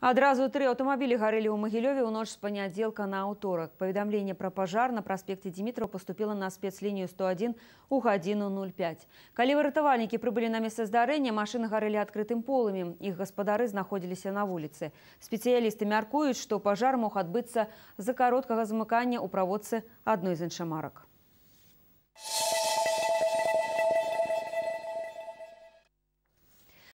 Одразу три автомобиля горели ў Могилеве у ночь с панядзелка на аўторак. Поведомление про пожар на проспекте Дмітрова поступило на спецлинию 101 у гадзіну 05. Калі прибыли на место здарэння, Машины горели адкрытым полами. Их господары находились на улице. Специалисты мяркуюць, что пожар мог отбыться за кароткага замыкання у проводца одной из іншамарак.